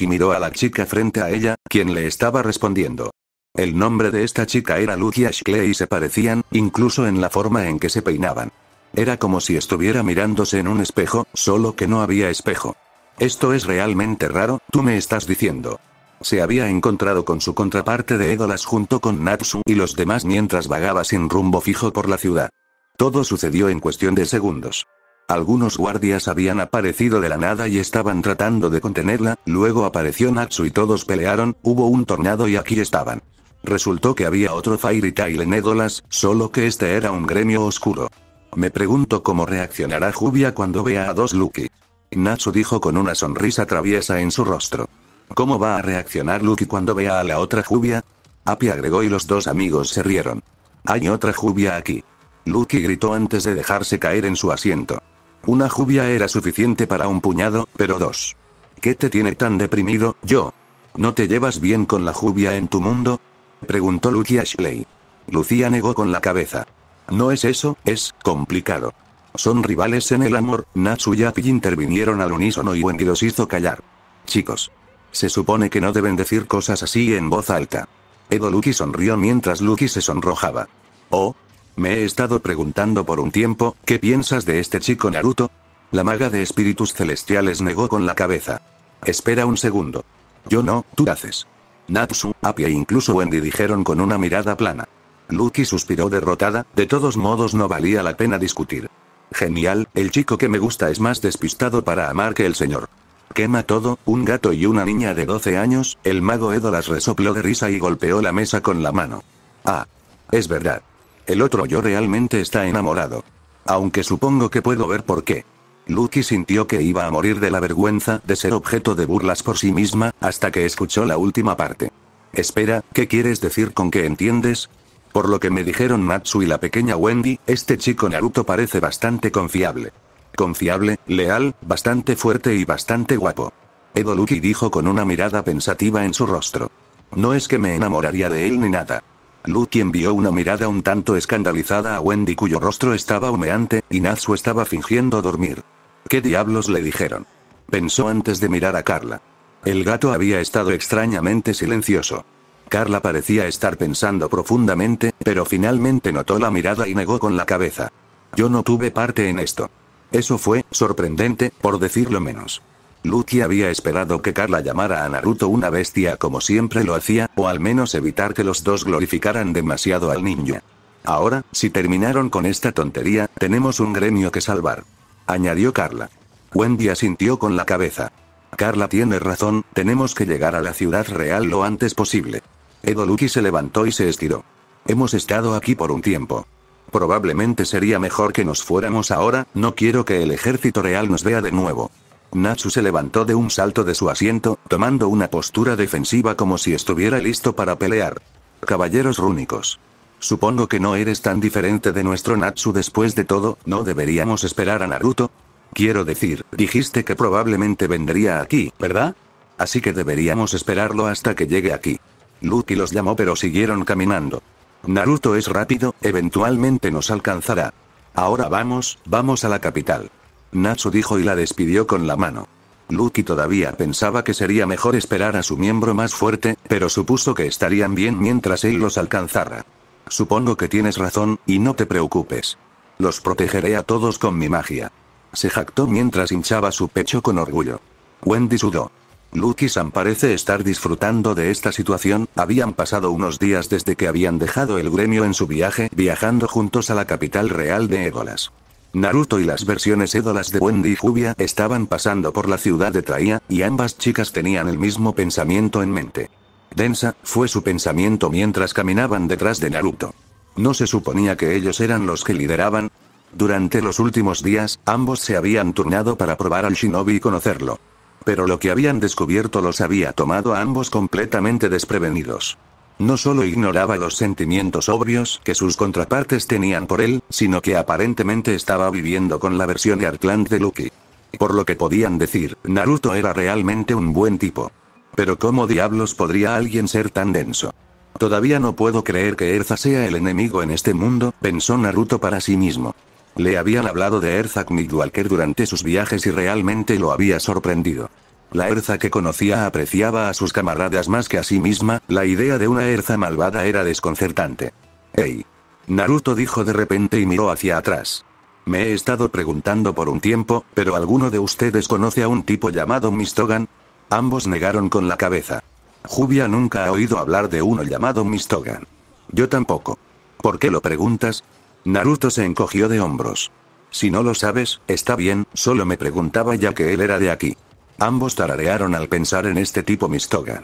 y miró a la chica frente a ella, quien le estaba respondiendo. El nombre de esta chica era Lucy Ashley y se parecían, incluso en la forma en que se peinaban. Era como si estuviera mirándose en un espejo, solo que no había espejo. Esto es realmente raro, tú me estás diciendo. Se había encontrado con su contraparte de Edolas junto con Natsu y los demás mientras vagaba sin rumbo fijo por la ciudad. Todo sucedió en cuestión de segundos. Algunos guardias habían aparecido de la nada y estaban tratando de contenerla, luego apareció Natsu y todos pelearon, hubo un tornado y aquí estaban. Resultó que había otro Fairy Tail en Edolas, solo que este era un gremio oscuro. Me pregunto cómo reaccionará Jubia cuando vea a dos Lucky. Natsu dijo con una sonrisa traviesa en su rostro. ¿Cómo va a reaccionar Lucky cuando vea a la otra Jubia? Api agregó y los dos amigos se rieron. Hay otra Jubia aquí. Lucky gritó antes de dejarse caer en su asiento. Una jubia era suficiente para un puñado, pero dos. ¿Qué te tiene tan deprimido, yo? ¿No te llevas bien con la lluvia en tu mundo? Preguntó Lucy Ashley. Lucía negó con la cabeza. No es eso, es complicado. Son rivales en el amor, Natsu y Api intervinieron al unísono y Wendy los hizo callar. Chicos. Se supone que no deben decir cosas así en voz alta. Edo Lucky sonrió mientras Lucky se sonrojaba. Oh, me he estado preguntando por un tiempo, ¿qué piensas de este chico Naruto? La maga de espíritus celestiales negó con la cabeza. Espera un segundo. Yo no, tú haces. Natsu, Apia e incluso Wendy dijeron con una mirada plana. Lucky suspiró derrotada, de todos modos no valía la pena discutir. Genial, el chico que me gusta es más despistado para amar que el señor. Quema todo, un gato y una niña de 12 años, el mago Edo las resopló de risa y golpeó la mesa con la mano. Ah. Es verdad. El otro yo realmente está enamorado. Aunque supongo que puedo ver por qué. Lucky sintió que iba a morir de la vergüenza de ser objeto de burlas por sí misma, hasta que escuchó la última parte. Espera, ¿qué quieres decir con que entiendes? Por lo que me dijeron Matsu y la pequeña Wendy, este chico Naruto parece bastante confiable. Confiable, leal, bastante fuerte y bastante guapo. Edo Lucky dijo con una mirada pensativa en su rostro. No es que me enamoraría de él ni nada. Luke envió una mirada un tanto escandalizada a Wendy cuyo rostro estaba humeante, y Natsu estaba fingiendo dormir. ¿Qué diablos le dijeron? Pensó antes de mirar a Carla. El gato había estado extrañamente silencioso. Carla parecía estar pensando profundamente, pero finalmente notó la mirada y negó con la cabeza. Yo no tuve parte en esto. Eso fue, sorprendente, por decirlo menos. Lucky había esperado que Carla llamara a Naruto una bestia como siempre lo hacía, o al menos evitar que los dos glorificaran demasiado al ninja. Ahora, si terminaron con esta tontería, tenemos un gremio que salvar. Añadió Carla. Wendy asintió con la cabeza. Carla tiene razón, tenemos que llegar a la ciudad real lo antes posible. Edo Lucky se levantó y se estiró. Hemos estado aquí por un tiempo. Probablemente sería mejor que nos fuéramos ahora, no quiero que el ejército real nos vea de nuevo. Natsu se levantó de un salto de su asiento, tomando una postura defensiva como si estuviera listo para pelear. Caballeros rúnicos. Supongo que no eres tan diferente de nuestro Natsu después de todo, ¿no deberíamos esperar a Naruto? Quiero decir, dijiste que probablemente vendría aquí, ¿verdad? Así que deberíamos esperarlo hasta que llegue aquí. Luki los llamó pero siguieron caminando. Naruto es rápido, eventualmente nos alcanzará. Ahora vamos, vamos a la capital. Natsu dijo y la despidió con la mano. Lucky todavía pensaba que sería mejor esperar a su miembro más fuerte, pero supuso que estarían bien mientras él los alcanzara. Supongo que tienes razón, y no te preocupes. Los protegeré a todos con mi magia. Se jactó mientras hinchaba su pecho con orgullo. Wendy sudó. Lucky San parece estar disfrutando de esta situación, habían pasado unos días desde que habían dejado el gremio en su viaje, viajando juntos a la capital real de Égolas. Naruto y las versiones édolas de Wendy y Jubia estaban pasando por la ciudad de Traía, y ambas chicas tenían el mismo pensamiento en mente. Densa, fue su pensamiento mientras caminaban detrás de Naruto. ¿No se suponía que ellos eran los que lideraban? Durante los últimos días, ambos se habían turnado para probar al shinobi y conocerlo. Pero lo que habían descubierto los había tomado a ambos completamente desprevenidos. No solo ignoraba los sentimientos obvios que sus contrapartes tenían por él, sino que aparentemente estaba viviendo con la versión de Arcland de Lucky. Por lo que podían decir, Naruto era realmente un buen tipo. Pero ¿cómo diablos podría alguien ser tan denso? Todavía no puedo creer que Erza sea el enemigo en este mundo, pensó Naruto para sí mismo. Le habían hablado de Erza Midwalker durante sus viajes y realmente lo había sorprendido. La Erza que conocía apreciaba a sus camaradas más que a sí misma, la idea de una Erza malvada era desconcertante. ¡Ey! Naruto dijo de repente y miró hacia atrás. Me he estado preguntando por un tiempo, pero ¿alguno de ustedes conoce a un tipo llamado Mistogan? Ambos negaron con la cabeza. Jubia nunca ha oído hablar de uno llamado Mistogan. Yo tampoco. ¿Por qué lo preguntas? Naruto se encogió de hombros. Si no lo sabes, está bien, solo me preguntaba ya que él era de aquí. Ambos tararearon al pensar en este tipo Mistoga.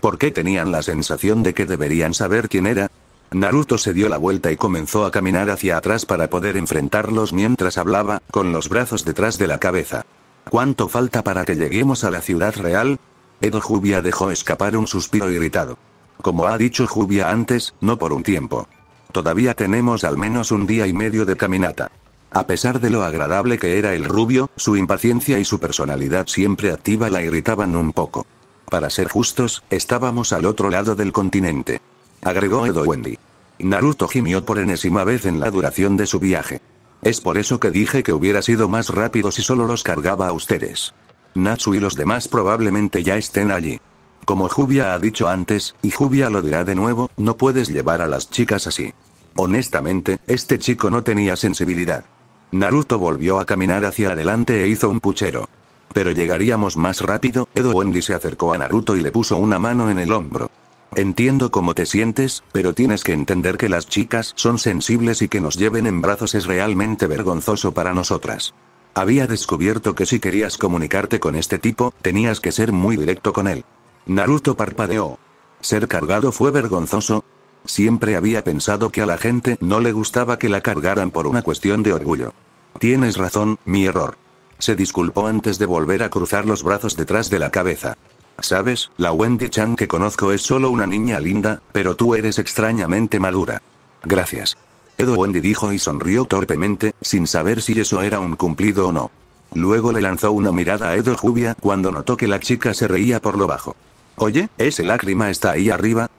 ¿Por qué tenían la sensación de que deberían saber quién era? Naruto se dio la vuelta y comenzó a caminar hacia atrás para poder enfrentarlos mientras hablaba, con los brazos detrás de la cabeza. ¿Cuánto falta para que lleguemos a la ciudad real? Edo Jubia dejó escapar un suspiro irritado. Como ha dicho Jubia antes, no por un tiempo. Todavía tenemos al menos un día y medio de caminata. A pesar de lo agradable que era el rubio, su impaciencia y su personalidad siempre activa la irritaban un poco. Para ser justos, estábamos al otro lado del continente. Agregó Edo Wendy. Naruto gimió por enésima vez en la duración de su viaje. Es por eso que dije que hubiera sido más rápido si solo los cargaba a ustedes. Natsu y los demás probablemente ya estén allí. Como Jubia ha dicho antes, y Jubia lo dirá de nuevo, no puedes llevar a las chicas así. Honestamente, este chico no tenía sensibilidad. Naruto volvió a caminar hacia adelante e hizo un puchero. Pero llegaríamos más rápido, Edo Wendy se acercó a Naruto y le puso una mano en el hombro. Entiendo cómo te sientes, pero tienes que entender que las chicas son sensibles y que nos lleven en brazos es realmente vergonzoso para nosotras. Había descubierto que si querías comunicarte con este tipo, tenías que ser muy directo con él. Naruto parpadeó. Ser cargado fue vergonzoso, Siempre había pensado que a la gente no le gustaba que la cargaran por una cuestión de orgullo. Tienes razón, mi error. Se disculpó antes de volver a cruzar los brazos detrás de la cabeza. Sabes, la Wendy Chan que conozco es solo una niña linda, pero tú eres extrañamente madura. Gracias. Edo Wendy dijo y sonrió torpemente, sin saber si eso era un cumplido o no. Luego le lanzó una mirada a Edo Jubia cuando notó que la chica se reía por lo bajo. Oye, ese lágrima está ahí arriba,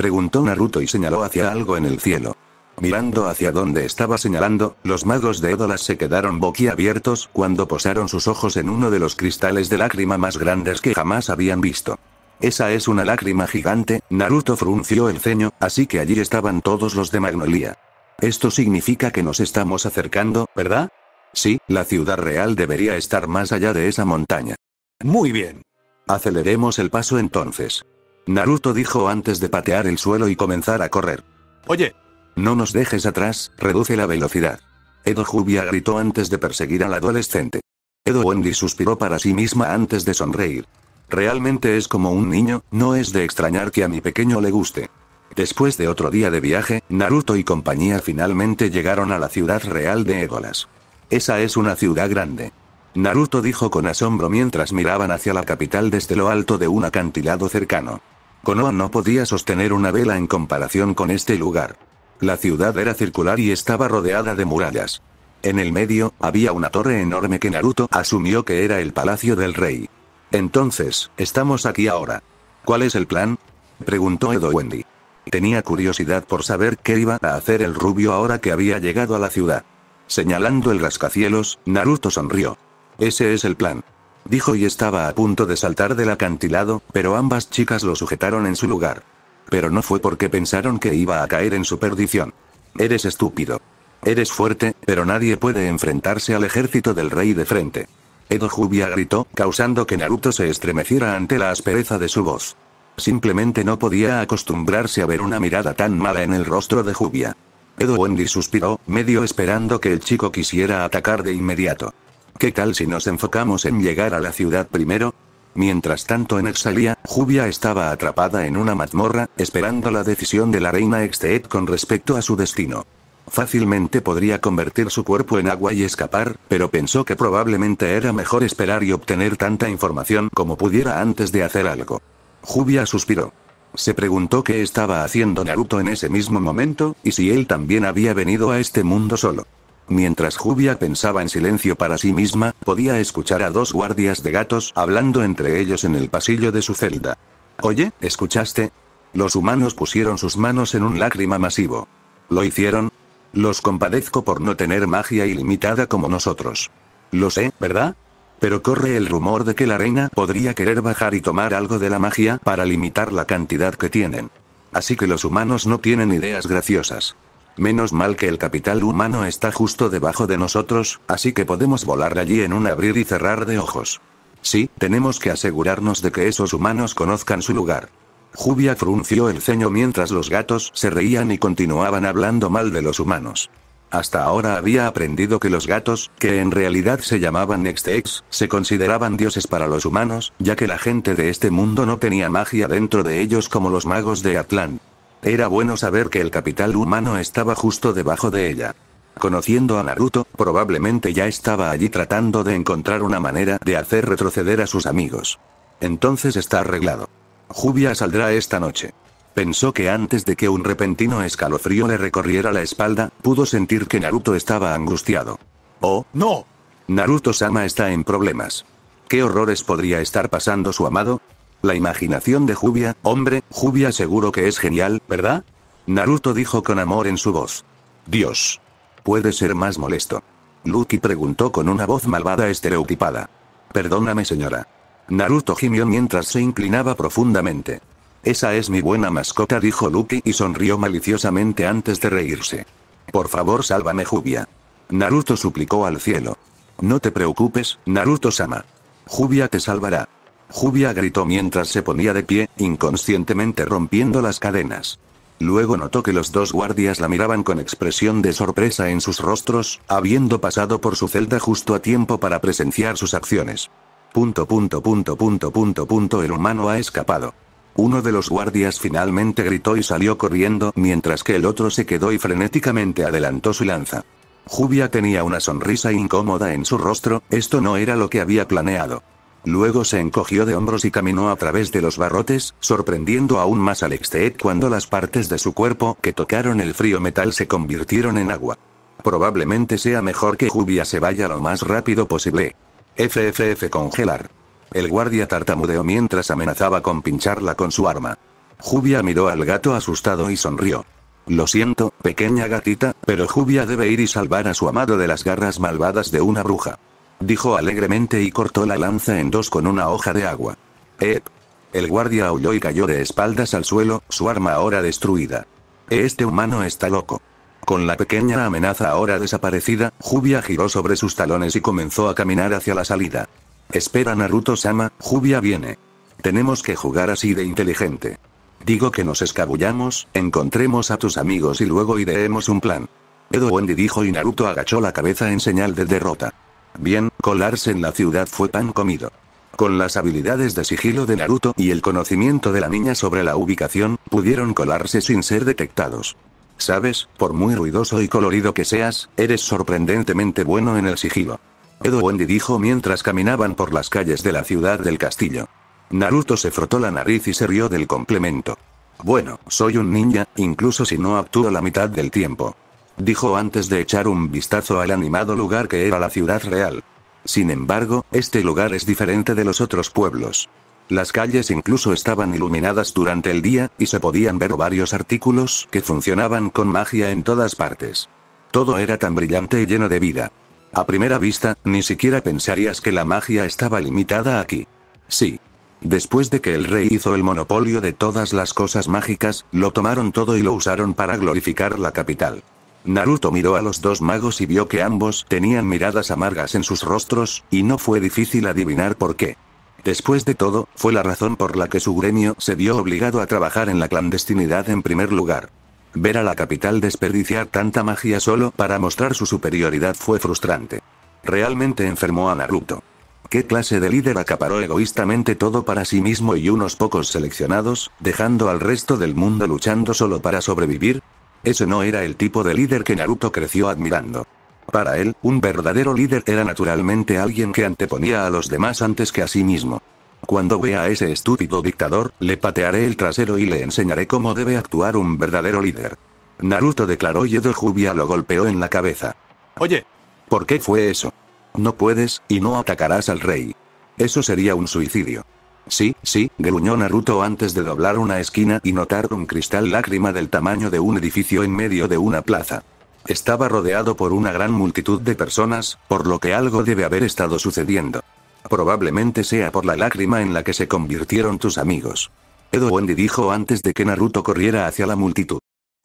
preguntó Naruto y señaló hacia algo en el cielo. Mirando hacia donde estaba señalando, los magos de Edolas se quedaron boquiabiertos cuando posaron sus ojos en uno de los cristales de lágrima más grandes que jamás habían visto. Esa es una lágrima gigante, Naruto frunció el ceño, así que allí estaban todos los de Magnolia. Esto significa que nos estamos acercando, ¿verdad? Sí, la ciudad real debería estar más allá de esa montaña. Muy bien. Aceleremos el paso entonces. Naruto dijo antes de patear el suelo y comenzar a correr. Oye. No nos dejes atrás, reduce la velocidad. Edo Jubia gritó antes de perseguir al adolescente. Edo Wendy suspiró para sí misma antes de sonreír. Realmente es como un niño, no es de extrañar que a mi pequeño le guste. Después de otro día de viaje, Naruto y compañía finalmente llegaron a la ciudad real de Égolas. Esa es una ciudad grande. Naruto dijo con asombro mientras miraban hacia la capital desde lo alto de un acantilado cercano. Konoha no podía sostener una vela en comparación con este lugar. La ciudad era circular y estaba rodeada de murallas. En el medio, había una torre enorme que Naruto asumió que era el palacio del rey. Entonces, estamos aquí ahora. ¿Cuál es el plan? Preguntó Edo Wendy. Tenía curiosidad por saber qué iba a hacer el rubio ahora que había llegado a la ciudad. Señalando el rascacielos, Naruto sonrió. Ese es el plan. Dijo y estaba a punto de saltar del acantilado, pero ambas chicas lo sujetaron en su lugar. Pero no fue porque pensaron que iba a caer en su perdición. Eres estúpido. Eres fuerte, pero nadie puede enfrentarse al ejército del rey de frente. Edo Jubia gritó, causando que Naruto se estremeciera ante la aspereza de su voz. Simplemente no podía acostumbrarse a ver una mirada tan mala en el rostro de Jubia. Edo Wendy suspiró, medio esperando que el chico quisiera atacar de inmediato. ¿Qué tal si nos enfocamos en llegar a la ciudad primero? Mientras tanto en Exalia, Jubia estaba atrapada en una mazmorra, esperando la decisión de la reina Exteet con respecto a su destino. Fácilmente podría convertir su cuerpo en agua y escapar, pero pensó que probablemente era mejor esperar y obtener tanta información como pudiera antes de hacer algo. Jubia suspiró. Se preguntó qué estaba haciendo Naruto en ese mismo momento, y si él también había venido a este mundo solo. Mientras Jubia pensaba en silencio para sí misma, podía escuchar a dos guardias de gatos hablando entre ellos en el pasillo de su celda. Oye, ¿escuchaste? Los humanos pusieron sus manos en un lágrima masivo. ¿Lo hicieron? Los compadezco por no tener magia ilimitada como nosotros. Lo sé, ¿verdad? Pero corre el rumor de que la reina podría querer bajar y tomar algo de la magia para limitar la cantidad que tienen. Así que los humanos no tienen ideas graciosas. Menos mal que el capital humano está justo debajo de nosotros, así que podemos volar allí en un abrir y cerrar de ojos. Sí, tenemos que asegurarnos de que esos humanos conozcan su lugar. Jubia frunció el ceño mientras los gatos se reían y continuaban hablando mal de los humanos. Hasta ahora había aprendido que los gatos, que en realidad se llamaban Nextex, se consideraban dioses para los humanos, ya que la gente de este mundo no tenía magia dentro de ellos como los magos de Atlánt. Era bueno saber que el capital humano estaba justo debajo de ella. Conociendo a Naruto, probablemente ya estaba allí tratando de encontrar una manera de hacer retroceder a sus amigos. Entonces está arreglado. Jubia saldrá esta noche. Pensó que antes de que un repentino escalofrío le recorriera la espalda, pudo sentir que Naruto estaba angustiado. ¡Oh, no! Naruto-sama está en problemas. ¿Qué horrores podría estar pasando su amado? La imaginación de Jubia, hombre, Jubia seguro que es genial, ¿verdad? Naruto dijo con amor en su voz. Dios. Puede ser más molesto. Lucky preguntó con una voz malvada estereotipada. Perdóname señora. Naruto gimió mientras se inclinaba profundamente. Esa es mi buena mascota dijo Lucky y sonrió maliciosamente antes de reírse. Por favor sálvame Jubia. Naruto suplicó al cielo. No te preocupes, Naruto-sama. Jubia te salvará. Jubia gritó mientras se ponía de pie, inconscientemente rompiendo las cadenas. Luego notó que los dos guardias la miraban con expresión de sorpresa en sus rostros, habiendo pasado por su celda justo a tiempo para presenciar sus acciones. Punto punto punto punto punto punto el humano ha escapado. Uno de los guardias finalmente gritó y salió corriendo mientras que el otro se quedó y frenéticamente adelantó su lanza. Jubia tenía una sonrisa incómoda en su rostro, esto no era lo que había planeado. Luego se encogió de hombros y caminó a través de los barrotes, sorprendiendo aún más al Exteet cuando las partes de su cuerpo que tocaron el frío metal se convirtieron en agua. Probablemente sea mejor que Jubia se vaya lo más rápido posible. FFF congelar. El guardia tartamudeó mientras amenazaba con pincharla con su arma. Jubia miró al gato asustado y sonrió. Lo siento, pequeña gatita, pero Jubia debe ir y salvar a su amado de las garras malvadas de una bruja dijo alegremente y cortó la lanza en dos con una hoja de agua. ¡Ep! El guardia aulló y cayó de espaldas al suelo, su arma ahora destruida. Este humano está loco. Con la pequeña amenaza ahora desaparecida, Jubia giró sobre sus talones y comenzó a caminar hacia la salida. Espera Naruto-sama, Jubia viene. Tenemos que jugar así de inteligente. Digo que nos escabullamos, encontremos a tus amigos y luego ideemos un plan. Edo Wendy dijo y Naruto agachó la cabeza en señal de derrota. Bien, colarse en la ciudad fue pan comido. Con las habilidades de sigilo de Naruto y el conocimiento de la niña sobre la ubicación, pudieron colarse sin ser detectados. Sabes, por muy ruidoso y colorido que seas, eres sorprendentemente bueno en el sigilo. Edo Wendy dijo mientras caminaban por las calles de la ciudad del castillo. Naruto se frotó la nariz y se rió del complemento. Bueno, soy un ninja, incluso si no actúo la mitad del tiempo dijo antes de echar un vistazo al animado lugar que era la ciudad real. Sin embargo, este lugar es diferente de los otros pueblos. Las calles incluso estaban iluminadas durante el día, y se podían ver varios artículos que funcionaban con magia en todas partes. Todo era tan brillante y lleno de vida. A primera vista, ni siquiera pensarías que la magia estaba limitada aquí. Sí. Después de que el rey hizo el monopolio de todas las cosas mágicas, lo tomaron todo y lo usaron para glorificar la capital. Naruto miró a los dos magos y vio que ambos tenían miradas amargas en sus rostros, y no fue difícil adivinar por qué. Después de todo, fue la razón por la que su gremio se vio obligado a trabajar en la clandestinidad en primer lugar. Ver a la capital desperdiciar tanta magia solo para mostrar su superioridad fue frustrante. Realmente enfermó a Naruto. ¿Qué clase de líder acaparó egoístamente todo para sí mismo y unos pocos seleccionados, dejando al resto del mundo luchando solo para sobrevivir? Ese no era el tipo de líder que Naruto creció admirando. Para él, un verdadero líder era naturalmente alguien que anteponía a los demás antes que a sí mismo. Cuando vea a ese estúpido dictador, le patearé el trasero y le enseñaré cómo debe actuar un verdadero líder. Naruto declaró y Juvia lo golpeó en la cabeza. Oye. ¿Por qué fue eso? No puedes, y no atacarás al rey. Eso sería un suicidio. Sí, sí, gruñó Naruto antes de doblar una esquina y notar un cristal lágrima del tamaño de un edificio en medio de una plaza. Estaba rodeado por una gran multitud de personas, por lo que algo debe haber estado sucediendo. Probablemente sea por la lágrima en la que se convirtieron tus amigos. Edo Wendy dijo antes de que Naruto corriera hacia la multitud.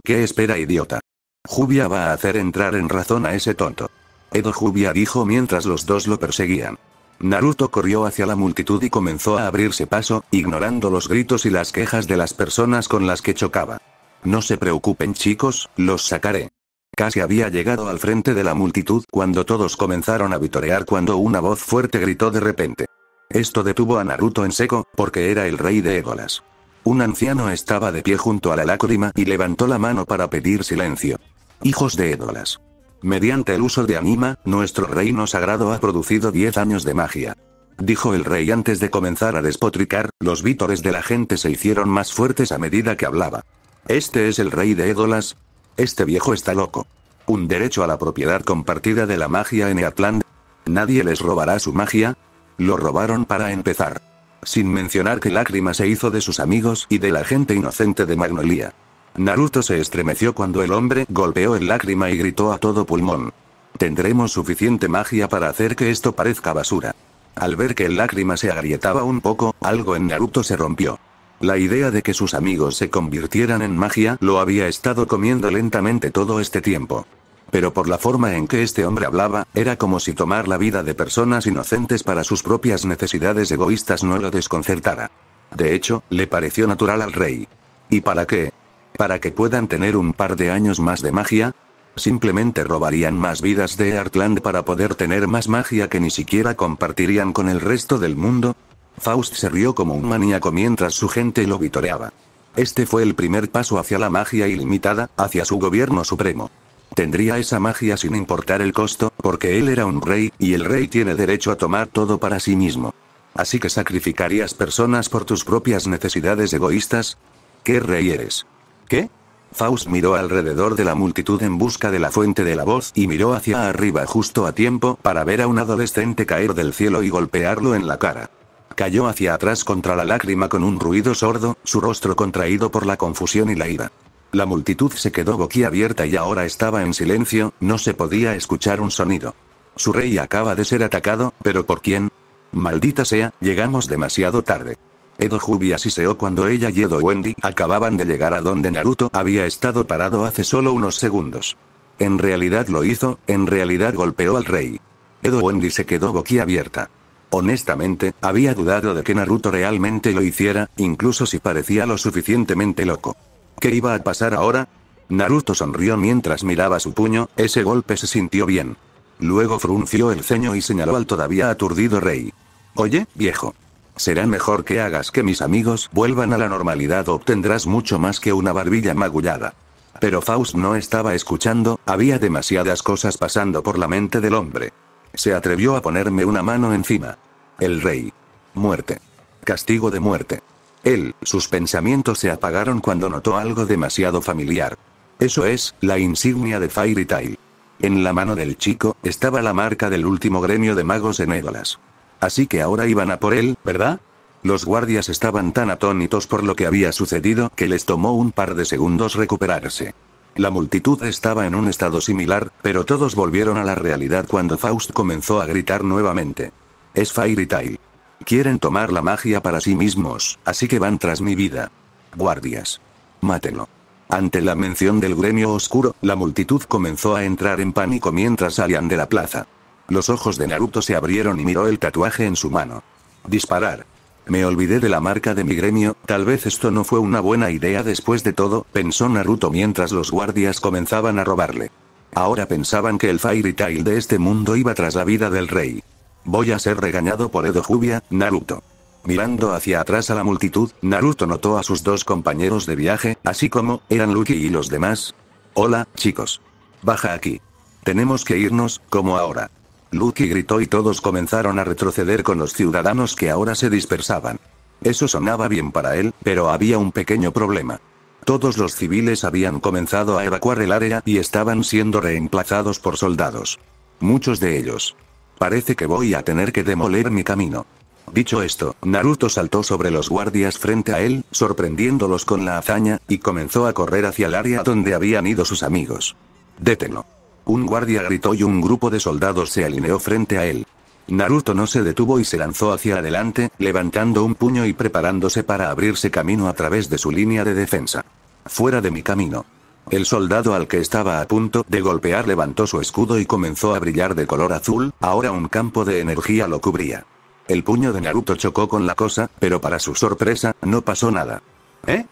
¿Qué espera, idiota? Jubia va a hacer entrar en razón a ese tonto. Edo Jubia dijo mientras los dos lo perseguían. Naruto corrió hacia la multitud y comenzó a abrirse paso, ignorando los gritos y las quejas de las personas con las que chocaba. No se preocupen chicos, los sacaré. Casi había llegado al frente de la multitud cuando todos comenzaron a vitorear cuando una voz fuerte gritó de repente. Esto detuvo a Naruto en seco, porque era el rey de Égolas. Un anciano estaba de pie junto a la lágrima y levantó la mano para pedir silencio. Hijos de Édolas. Mediante el uso de anima, nuestro reino sagrado ha producido 10 años de magia. Dijo el rey antes de comenzar a despotricar, los vítores de la gente se hicieron más fuertes a medida que hablaba. Este es el rey de Édolas. Este viejo está loco. Un derecho a la propiedad compartida de la magia en Eatland. Nadie les robará su magia. Lo robaron para empezar. Sin mencionar que lágrima se hizo de sus amigos y de la gente inocente de Magnolia. Naruto se estremeció cuando el hombre golpeó el lágrima y gritó a todo pulmón. Tendremos suficiente magia para hacer que esto parezca basura. Al ver que el lágrima se agrietaba un poco, algo en Naruto se rompió. La idea de que sus amigos se convirtieran en magia lo había estado comiendo lentamente todo este tiempo. Pero por la forma en que este hombre hablaba, era como si tomar la vida de personas inocentes para sus propias necesidades egoístas no lo desconcertara. De hecho, le pareció natural al rey. ¿Y para qué? Para que puedan tener un par de años más de magia, simplemente robarían más vidas de Artland para poder tener más magia que ni siquiera compartirían con el resto del mundo. Faust se rió como un maníaco mientras su gente lo vitoreaba. Este fue el primer paso hacia la magia ilimitada, hacia su gobierno supremo. Tendría esa magia sin importar el costo, porque él era un rey, y el rey tiene derecho a tomar todo para sí mismo. Así que sacrificarías personas por tus propias necesidades egoístas. ¿Qué rey eres? ¿Qué? Faust miró alrededor de la multitud en busca de la fuente de la voz y miró hacia arriba justo a tiempo para ver a un adolescente caer del cielo y golpearlo en la cara. Cayó hacia atrás contra la lágrima con un ruido sordo, su rostro contraído por la confusión y la ira. La multitud se quedó boquiabierta y ahora estaba en silencio, no se podía escuchar un sonido. Su rey acaba de ser atacado, pero ¿por quién? Maldita sea, llegamos demasiado tarde. Edo Hubi siseó cuando ella y Edo Wendy acababan de llegar a donde Naruto había estado parado hace solo unos segundos. En realidad lo hizo, en realidad golpeó al rey. Edo Wendy se quedó boquiabierta. Honestamente, había dudado de que Naruto realmente lo hiciera, incluso si parecía lo suficientemente loco. ¿Qué iba a pasar ahora? Naruto sonrió mientras miraba su puño, ese golpe se sintió bien. Luego frunció el ceño y señaló al todavía aturdido rey. Oye, viejo, Será mejor que hagas que mis amigos vuelvan a la normalidad, o obtendrás mucho más que una barbilla magullada. Pero Faust no estaba escuchando, había demasiadas cosas pasando por la mente del hombre. Se atrevió a ponerme una mano encima. El rey. Muerte. Castigo de muerte. Él, sus pensamientos se apagaron cuando notó algo demasiado familiar. Eso es, la insignia de Fairy Tail. En la mano del chico, estaba la marca del último gremio de magos en Édolas. Así que ahora iban a por él, ¿verdad? Los guardias estaban tan atónitos por lo que había sucedido que les tomó un par de segundos recuperarse. La multitud estaba en un estado similar, pero todos volvieron a la realidad cuando Faust comenzó a gritar nuevamente. Es Fairy Tail. Quieren tomar la magia para sí mismos, así que van tras mi vida. Guardias. Mátenlo. Ante la mención del gremio oscuro, la multitud comenzó a entrar en pánico mientras salían de la plaza. Los ojos de Naruto se abrieron y miró el tatuaje en su mano. Disparar. Me olvidé de la marca de mi gremio, tal vez esto no fue una buena idea después de todo, pensó Naruto mientras los guardias comenzaban a robarle. Ahora pensaban que el Fairy Tail de este mundo iba tras la vida del rey. Voy a ser regañado por Edo Jubia, Naruto. Mirando hacia atrás a la multitud, Naruto notó a sus dos compañeros de viaje, así como, eran Lucky y los demás. Hola, chicos. Baja aquí. Tenemos que irnos, como ahora. Luki gritó y todos comenzaron a retroceder con los ciudadanos que ahora se dispersaban. Eso sonaba bien para él, pero había un pequeño problema. Todos los civiles habían comenzado a evacuar el área y estaban siendo reemplazados por soldados. Muchos de ellos. Parece que voy a tener que demoler mi camino. Dicho esto, Naruto saltó sobre los guardias frente a él, sorprendiéndolos con la hazaña, y comenzó a correr hacia el área donde habían ido sus amigos. Détenlo. Un guardia gritó y un grupo de soldados se alineó frente a él. Naruto no se detuvo y se lanzó hacia adelante, levantando un puño y preparándose para abrirse camino a través de su línea de defensa. Fuera de mi camino. El soldado al que estaba a punto de golpear levantó su escudo y comenzó a brillar de color azul, ahora un campo de energía lo cubría. El puño de Naruto chocó con la cosa, pero para su sorpresa, no pasó nada. ¿Eh?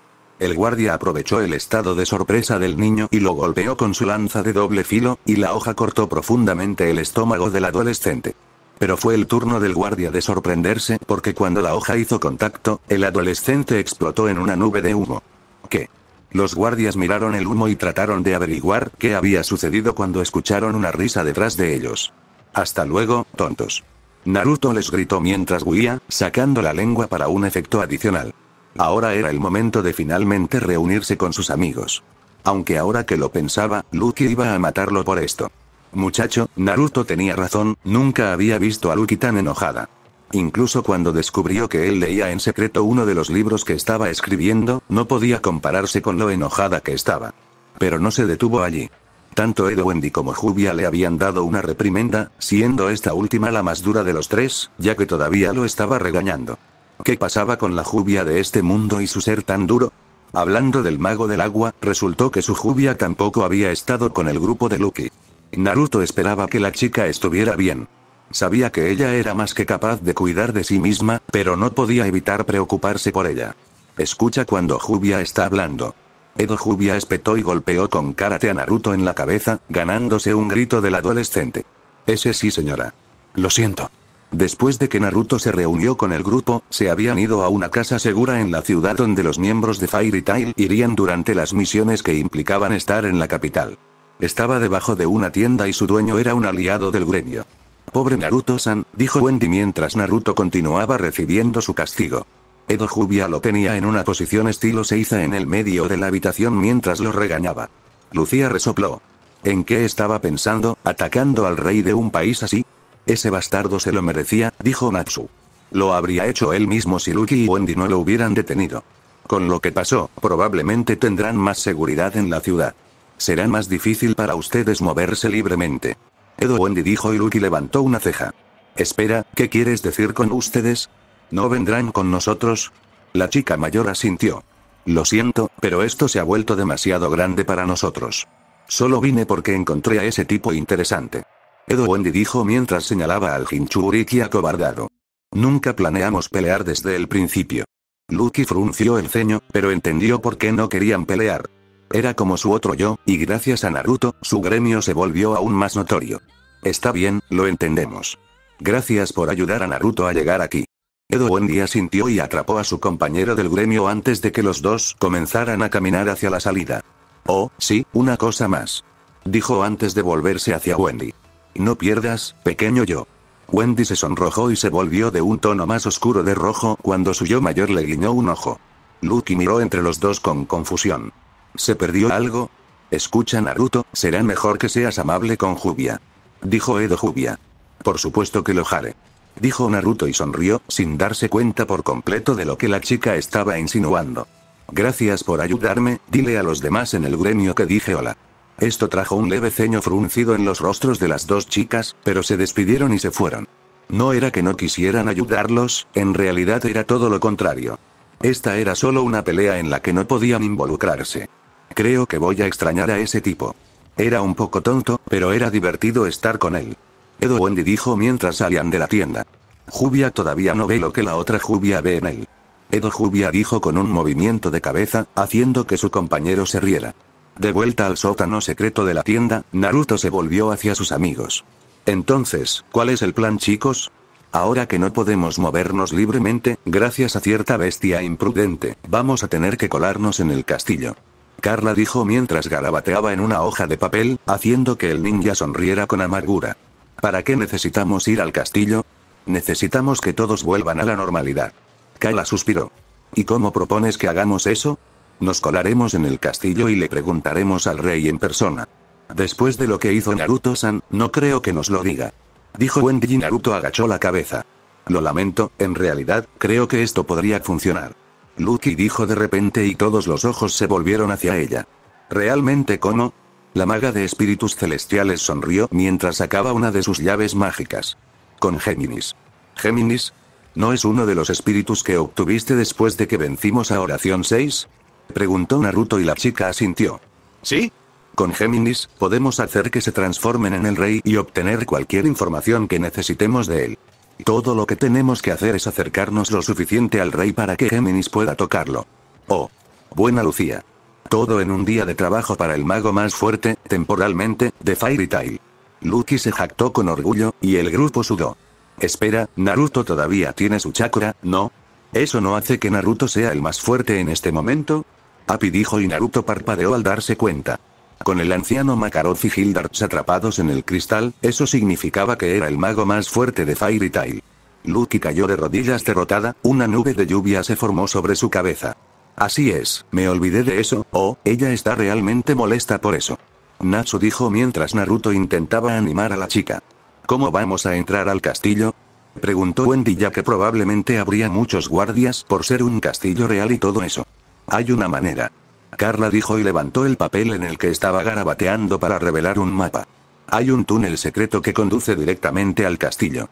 El guardia aprovechó el estado de sorpresa del niño y lo golpeó con su lanza de doble filo, y la hoja cortó profundamente el estómago del adolescente. Pero fue el turno del guardia de sorprenderse, porque cuando la hoja hizo contacto, el adolescente explotó en una nube de humo. ¿Qué? Los guardias miraron el humo y trataron de averiguar qué había sucedido cuando escucharon una risa detrás de ellos. Hasta luego, tontos. Naruto les gritó mientras huía, sacando la lengua para un efecto adicional. Ahora era el momento de finalmente reunirse con sus amigos. Aunque ahora que lo pensaba, Lucky iba a matarlo por esto. Muchacho, Naruto tenía razón, nunca había visto a Luki tan enojada. Incluso cuando descubrió que él leía en secreto uno de los libros que estaba escribiendo, no podía compararse con lo enojada que estaba. Pero no se detuvo allí. Tanto Edo Wendy como Jubia le habían dado una reprimenda, siendo esta última la más dura de los tres, ya que todavía lo estaba regañando. ¿Qué pasaba con la jubia de este mundo y su ser tan duro? Hablando del mago del agua, resultó que su jubia tampoco había estado con el grupo de Lucky. Naruto esperaba que la chica estuviera bien. Sabía que ella era más que capaz de cuidar de sí misma, pero no podía evitar preocuparse por ella. Escucha cuando Jubia está hablando. Edo Jubia espetó y golpeó con karate a Naruto en la cabeza, ganándose un grito del adolescente. Ese sí señora. Lo siento. Después de que Naruto se reunió con el grupo, se habían ido a una casa segura en la ciudad donde los miembros de Fairy Tail irían durante las misiones que implicaban estar en la capital. Estaba debajo de una tienda y su dueño era un aliado del gremio. Pobre Naruto-san, dijo Wendy mientras Naruto continuaba recibiendo su castigo. Edo Jubia lo tenía en una posición estilo Seiza en el medio de la habitación mientras lo regañaba. Lucía resopló. ¿En qué estaba pensando, atacando al rey de un país así? Ese bastardo se lo merecía, dijo Natsu. Lo habría hecho él mismo si Lucky y Wendy no lo hubieran detenido. Con lo que pasó, probablemente tendrán más seguridad en la ciudad. Será más difícil para ustedes moverse libremente. Edo Wendy dijo y Lucky levantó una ceja. Espera, ¿qué quieres decir con ustedes? ¿No vendrán con nosotros? La chica mayor asintió. Lo siento, pero esto se ha vuelto demasiado grande para nosotros. Solo vine porque encontré a ese tipo interesante. Edo Wendy dijo mientras señalaba al Hinchuriki acobardado. Nunca planeamos pelear desde el principio. Lucky frunció el ceño, pero entendió por qué no querían pelear. Era como su otro yo, y gracias a Naruto, su gremio se volvió aún más notorio. Está bien, lo entendemos. Gracias por ayudar a Naruto a llegar aquí. Edo Wendy asintió y atrapó a su compañero del gremio antes de que los dos comenzaran a caminar hacia la salida. Oh, sí, una cosa más. Dijo antes de volverse hacia Wendy. No pierdas, pequeño yo. Wendy se sonrojó y se volvió de un tono más oscuro de rojo cuando su yo mayor le guiñó un ojo. Lucky miró entre los dos con confusión. ¿Se perdió algo? Escucha Naruto, será mejor que seas amable con Jubia. Dijo Edo Jubia. Por supuesto que lo haré. Dijo Naruto y sonrió, sin darse cuenta por completo de lo que la chica estaba insinuando. Gracias por ayudarme, dile a los demás en el gremio que dije hola. Esto trajo un leve ceño fruncido en los rostros de las dos chicas, pero se despidieron y se fueron. No era que no quisieran ayudarlos, en realidad era todo lo contrario. Esta era solo una pelea en la que no podían involucrarse. Creo que voy a extrañar a ese tipo. Era un poco tonto, pero era divertido estar con él. Edo Wendy dijo mientras salían de la tienda. Jubia todavía no ve lo que la otra Jubia ve en él. Edo Jubia dijo con un movimiento de cabeza, haciendo que su compañero se riera. De vuelta al sótano secreto de la tienda, Naruto se volvió hacia sus amigos. Entonces, ¿cuál es el plan chicos? Ahora que no podemos movernos libremente, gracias a cierta bestia imprudente, vamos a tener que colarnos en el castillo. Carla dijo mientras garabateaba en una hoja de papel, haciendo que el ninja sonriera con amargura. ¿Para qué necesitamos ir al castillo? Necesitamos que todos vuelvan a la normalidad. Kala suspiró. ¿Y cómo propones que hagamos eso? Nos colaremos en el castillo y le preguntaremos al rey en persona. Después de lo que hizo Naruto-san, no creo que nos lo diga. Dijo Wendy y Naruto agachó la cabeza. Lo lamento, en realidad, creo que esto podría funcionar. Lucky dijo de repente y todos los ojos se volvieron hacia ella. ¿Realmente cómo? La maga de espíritus celestiales sonrió mientras sacaba una de sus llaves mágicas. Con Géminis. ¿Géminis? ¿No es uno de los espíritus que obtuviste después de que vencimos a Oración 6? Preguntó Naruto y la chica asintió. ¿Sí? Con Géminis, podemos hacer que se transformen en el rey y obtener cualquier información que necesitemos de él. Todo lo que tenemos que hacer es acercarnos lo suficiente al rey para que Géminis pueda tocarlo. Oh. Buena Lucía. Todo en un día de trabajo para el mago más fuerte, temporalmente, de Fairy Tail. Lucky se jactó con orgullo, y el grupo sudó. Espera, Naruto todavía tiene su chakra, ¿no? ¿Eso no hace que Naruto sea el más fuerte en este momento? Api dijo y Naruto parpadeó al darse cuenta. Con el anciano Makarov y Hildarts atrapados en el cristal, eso significaba que era el mago más fuerte de Fairy Tail. Lucky cayó de rodillas derrotada, una nube de lluvia se formó sobre su cabeza. Así es, me olvidé de eso, oh, ella está realmente molesta por eso. Natsu dijo mientras Naruto intentaba animar a la chica. ¿Cómo vamos a entrar al castillo? Preguntó Wendy ya que probablemente habría muchos guardias por ser un castillo real y todo eso. Hay una manera. Carla dijo y levantó el papel en el que estaba garabateando para revelar un mapa. Hay un túnel secreto que conduce directamente al castillo.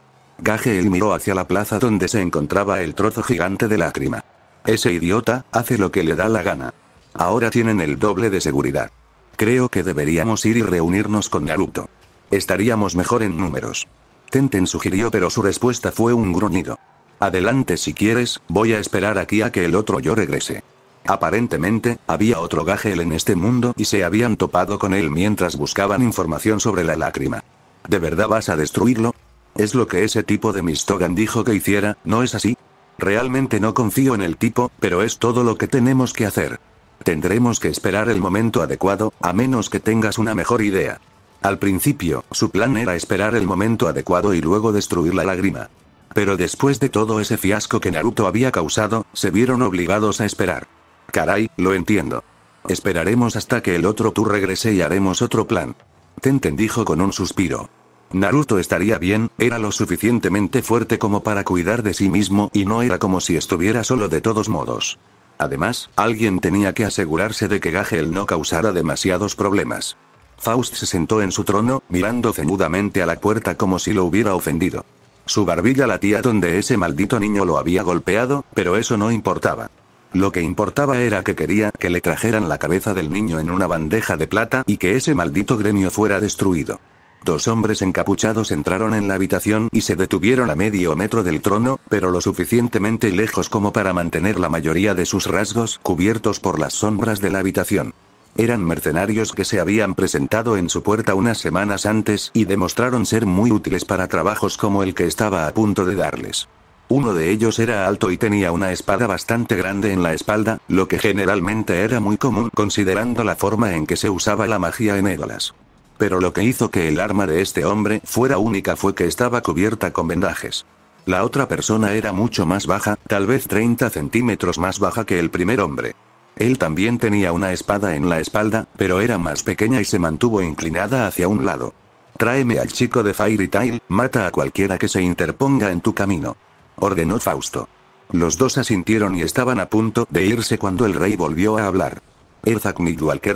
el miró hacia la plaza donde se encontraba el trozo gigante de lágrima. Ese idiota, hace lo que le da la gana. Ahora tienen el doble de seguridad. Creo que deberíamos ir y reunirnos con Naruto. Estaríamos mejor en números. Tenten sugirió pero su respuesta fue un gruñido. Adelante si quieres, voy a esperar aquí a que el otro yo regrese. Aparentemente, había otro Gajel en este mundo y se habían topado con él mientras buscaban información sobre la lágrima. ¿De verdad vas a destruirlo? Es lo que ese tipo de Mistogan dijo que hiciera, ¿no es así? Realmente no confío en el tipo, pero es todo lo que tenemos que hacer. Tendremos que esperar el momento adecuado, a menos que tengas una mejor idea. Al principio, su plan era esperar el momento adecuado y luego destruir la lágrima. Pero después de todo ese fiasco que Naruto había causado, se vieron obligados a esperar. Caray, lo entiendo. Esperaremos hasta que el otro tú regrese y haremos otro plan. Tenten dijo con un suspiro. Naruto estaría bien, era lo suficientemente fuerte como para cuidar de sí mismo y no era como si estuviera solo de todos modos. Además, alguien tenía que asegurarse de que Gagel no causara demasiados problemas. Faust se sentó en su trono, mirando ceñudamente a la puerta como si lo hubiera ofendido. Su barbilla latía donde ese maldito niño lo había golpeado, pero eso no importaba. Lo que importaba era que quería que le trajeran la cabeza del niño en una bandeja de plata y que ese maldito gremio fuera destruido. Dos hombres encapuchados entraron en la habitación y se detuvieron a medio metro del trono, pero lo suficientemente lejos como para mantener la mayoría de sus rasgos cubiertos por las sombras de la habitación. Eran mercenarios que se habían presentado en su puerta unas semanas antes y demostraron ser muy útiles para trabajos como el que estaba a punto de darles. Uno de ellos era alto y tenía una espada bastante grande en la espalda, lo que generalmente era muy común considerando la forma en que se usaba la magia en Édolas. Pero lo que hizo que el arma de este hombre fuera única fue que estaba cubierta con vendajes. La otra persona era mucho más baja, tal vez 30 centímetros más baja que el primer hombre. Él también tenía una espada en la espalda, pero era más pequeña y se mantuvo inclinada hacia un lado. Tráeme al chico de Fairy Tail, mata a cualquiera que se interponga en tu camino ordenó Fausto. Los dos asintieron y estaban a punto de irse cuando el rey volvió a hablar. Erzak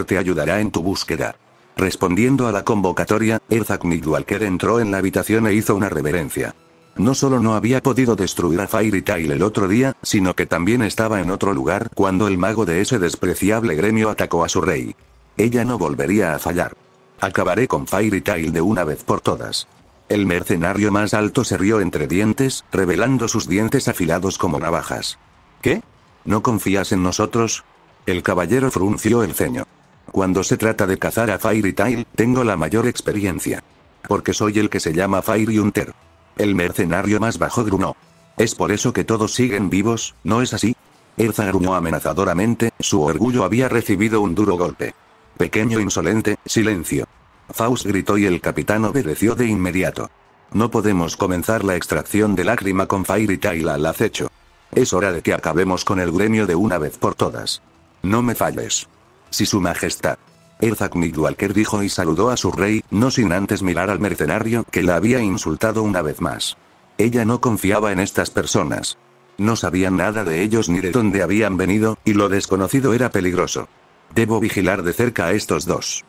te ayudará en tu búsqueda. Respondiendo a la convocatoria, Erzak entró en la habitación e hizo una reverencia. No solo no había podido destruir a Fairy Tail el otro día, sino que también estaba en otro lugar cuando el mago de ese despreciable gremio atacó a su rey. Ella no volvería a fallar. Acabaré con Fairy Tail de una vez por todas. El mercenario más alto se rió entre dientes, revelando sus dientes afilados como navajas. ¿Qué? ¿No confías en nosotros? El caballero frunció el ceño. Cuando se trata de cazar a Fairy Tail, tengo la mayor experiencia. Porque soy el que se llama Fairy Hunter. El mercenario más bajo grunó. ¿Es por eso que todos siguen vivos, no es así? Erza gruñó amenazadoramente, su orgullo había recibido un duro golpe. Pequeño insolente, silencio. Faust gritó y el capitán obedeció de inmediato. No podemos comenzar la extracción de lágrima con Fairy y al acecho. Es hora de que acabemos con el gremio de una vez por todas. No me falles. Si su majestad. Erzak Midwalker dijo y saludó a su rey, no sin antes mirar al mercenario que la había insultado una vez más. Ella no confiaba en estas personas. No sabían nada de ellos ni de dónde habían venido, y lo desconocido era peligroso. Debo vigilar de cerca a estos dos.